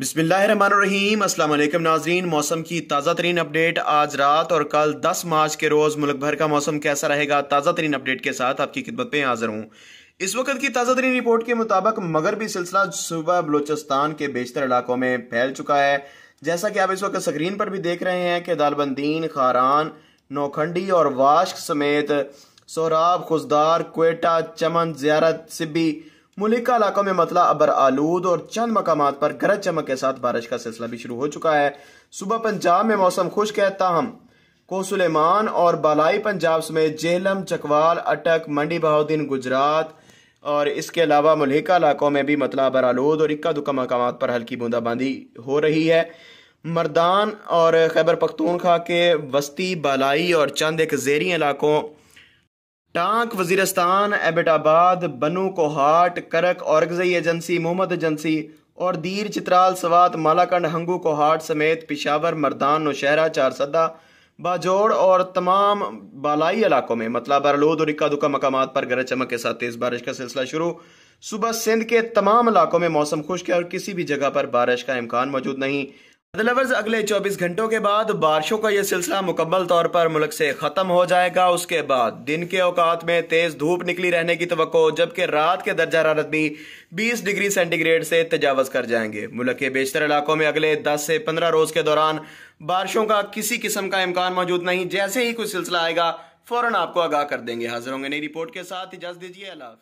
बिसमीम अल्लाम नाजरीन मौसम की ताज़ा तरीन अपडेट आज रात और कल 10 मार्च के रोज़ मुल्क भर का मौसम कैसा रहेगा ताज़ा तरीन अपडेट के साथ आपकी खिदमत में हाजिर हूँ इस वक्त की ताज़ा तरीन रिपोर्ट के मुताबिक मगरबी सिलसिला सुबह बलूचिस्तान के बेशतर इलाकों में फैल चुका है जैसा कि आप इस वक्त स्क्रीन पर भी देख रहे हैं कि दालबंदीन खारान नौखंडी और वाश्क समेत सोराब खुशदार कोयटा चमन ज्यारत सिब्बी मुल्क का इलाकों में मतला अबर आलूद और चंद मकाम पर गरज चमक के साथ बारिश का सिलसिला भी शुरू हो चुका है सुबह पंजाब में मौसम खुश्क है ताहम कोसलेमान और बालाई पंजाब समेत जेलम चकवाल अटक मंडी बहाउद्दीन गुजरात और इसके अलावा मुलिका इलाकों में भी मतला आलूद और इक्का दुक्का मकाम पर हल्की बूंदाबांदी हो रही है मर्दान और खैबर पख्तूनखा के वस्ती बालाई और चंद एक जेरी इलाकों टांक वजीरस्तान एबटाबाद बनू कोहाट करक औरगजई एजेंसी मोहम्मद एजेंसी और दीर चित्राल सवात मालाकंड हंगू कोहाट समेत पिशावर मरदान नौशहरा चारसदा बाजोड़ और तमाम बालाई इलाकों में मतलब बरलोद और इक्का दुक्का मकाम पर गरज चमक के साथ तेज़ बारिश का सिलसिला शुरू सुबह सिंध के तमाम इलाकों में मौसम खुश्क है और किसी भी जगह पर बारिश का इम्कान मौजूद नहीं लवर्स अगले 24 घंटों के बाद बारिशों का यह सिलसिला मुकम्मल तौर पर मुल्क से ख़त्म हो जाएगा उसके बाद दिन के औकात में तेज़ धूप निकली रहने की तो जबकि रात के दर्जा हरारत भी 20 डिग्री सेंटीग्रेड से तजावज़ कर जाएंगे मुल्क के बेशतर इलाकों में अगले 10 से 15 रोज़ के दौरान बारिशों का किसी किस्म का इम्कान मौजूद नहीं जैसे ही कोई सिलसिला आएगा फ़ौरन आपको आगाह कर देंगे हाजिर होंगे नई रिपोर्ट के साथ इजाज़त दीजिए अल्लाह